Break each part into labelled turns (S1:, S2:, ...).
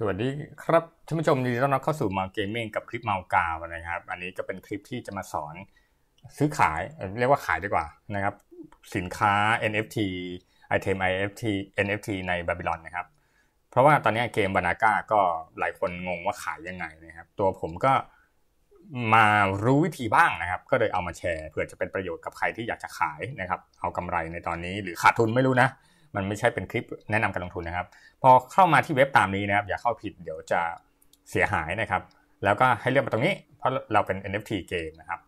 S1: สวัสดีครับท่านผู้ชมยินดีต้อนรับเข้าสู่มาเกมเมงกับคลิปเมากาวนะครับ อันนี้ก็เป็นคลิปที่จะมาสอนซื้อขายเรียกว่าขายดีกว่านะครับสินค้า NFT ไอเทม NFT NFT ในบาบิลอนนะครับ เพราะว่าตอนนี้เกมบานาก้าก็หลายคนงงว่าขายยังไงนะครับ ตัวผมก็มารู้วิธีบ้างนะครับ ก็เลยเอามาแชร์เผื่อจะเป็นประโยชน์กับใครที่อยากจะขายนะครับเอากำไรในตอนนี้หรือขาดทุนไม่รู้นะมันไม่ใช่เป็นคลิปแนะนำการลงทุนนะครับ พอเข้ามาที่เว็บตามนี้นะครับ อย่าเข้าผิดเดี๋ยวจะเสียหายนะครับ แล้วก็ให้เลือกมาตรงนี้ เพราะเราเป็น NFT เกมนะครับ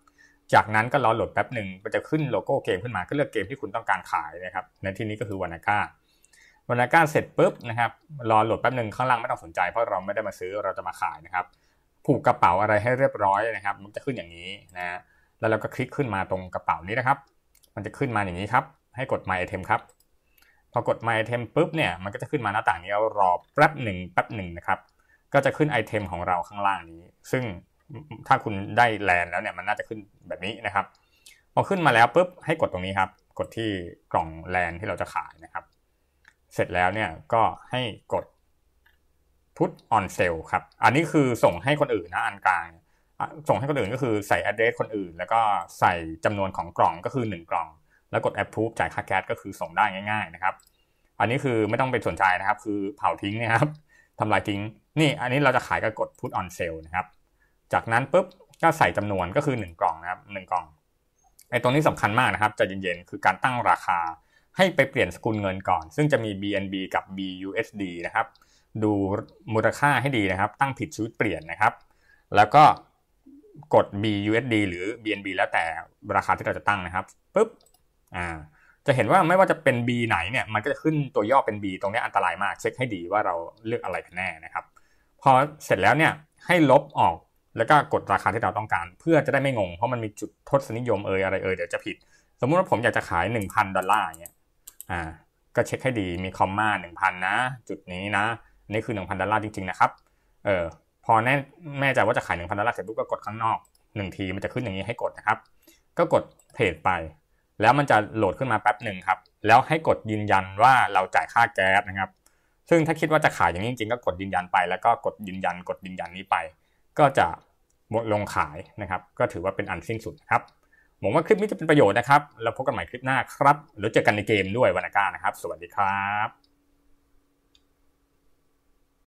S1: จากนั้นก็รอโหลดแป๊บหนึ่งมันจะขึ้นโลโก้เกม ขึ้นมาก็เลือกเกมที่คุณต้องการขายนะครับ ในที่นี้ก็คือวานาก้าวานาก้าเสร็จปุ๊บนะครับ รอโหลดแป๊บหนึ่งข้างล่างไม่ต้องสนใจ เพราะเราไม่ได้มาซื้อ เราจะมาขายนะครับ ผูกกระเป๋าอะไรให้เรียบร้อยนะครับ มันจะขึ้นอย่างนี้นะแล้วเราก็คลิกขึ้นมาตรงกระเป๋านี้นะครับ มันจะขึ้นมาอย่างนี้ครับให้กด My Item ครับพอกด My Item ปุ๊บเนี่ยมันก็จะขึ้นมาหน้าต่างนี้รอแป๊บหนึ่งแป๊บหนึ่งนะครับ ก็จะขึ้นไอเทมของเราข้างล่างนี้ ซึ่งถ้าคุณได้แลนแล้วเนี่ยมันน่าจะขึ้นแบบนี้นะครับพอขึ้นมาแล้วปุ๊บให้กดตรงนี้ครับ กดที่กล่องแลนที่เราจะขายนะครับ เสร็จแล้วเนี่ยก็ให้กด put on sale ครับ อันนี้คือส่งให้คนอื่นนะอันกลางส่งให้คนอื่นก็คือใส่ address คนอื่น แล้วก็ใส่จำนวนของกล่องก็คือ1กล่องแล้วกด approve จ่ายค่าแก๊สก็คือส่งได้ง่ายๆนะครับ อันนี้คือไม่ต้องเป็นสนใจนะครับ คือเผาทิ้งนะครับทำลายทิ้ง นี่อันนี้เราจะขายก็กด put on sale นะครับ จากนั้นปุ๊บ ก็ใส่จำนวนก็คือ 1 กล่องนะครับหกล่องไอ้ตรงนี้สำคัญมากนะครับ จะเย็นๆ คือการตั้งราคาให้ไปเปลี่ยนสกุลเงินก่อน ซึ่งจะมี BNB กับ BUSD นะครับ ดูมูลค่าให้ดีนะครับ ตั้งผิดชุดเปลี่ยนนะครับ แล้วก็กด BUSD หรือ BNB แล้วแต่ราคาที่เราจะตั้งนะครับปุ๊บอ่าจะเห็นว่าไม่ว่าจะเป็น B ไหนเนี่ยมันก็จะขึ้นตัวย่อเป็น B ตรงนี้อันตรายมากเช็คให้ดีว่าเราเลือกอะไรกันแน่นะครับ พอเสร็จแล้วเนี่ยให้ลบออกแล้วก็กดราคาที่เราต้องการ เพื่อจะได้ไม่งง เพราะมันมีจุดทศนิยมเอยอะไรเอยเดี๋ยวจะผิด สมมุติว่าผมอยากจะขาย 1,000ดอลลาร์เนี่ยอ่า ก็เช็คให้ดีมีคอมมา1,000 นะจุดนี้นะนี่คือ1,000ดอลลาร์จริงๆนะครับเออพอแน่แม่ใจว่าจะขาย1,000ดอลลาร์เสร็จปุ๊บก็กดข้างนอก1ทีมันจะขึ้นอย่างนี้ให้กดนะครับ ก็กดเรดไปแล้วมันจะโหลดขึ้นมาแป๊บหนึ่งครับ แล้วให้กดยืนยันว่าเราจ่ายค่าแก๊สนะครับ ซึ่งถ้าคิดว่าจะขายอย่างนี้จริงก็กดยืนยันไปแล้วก็กดยืนยันกดยืนยันนี้ไป ก็จะหมดลงขายนะครับ ก็ถือว่าเป็นอันสิ้นสุดครับ หวังว่าคลิปนี้จะเป็นประโยชน์นะครับ แล้วพบกันใหม่คลิปหน้าครับ แล้วเจอกันในเกมด้วยวรรณกานะครับ สวัสดีครับ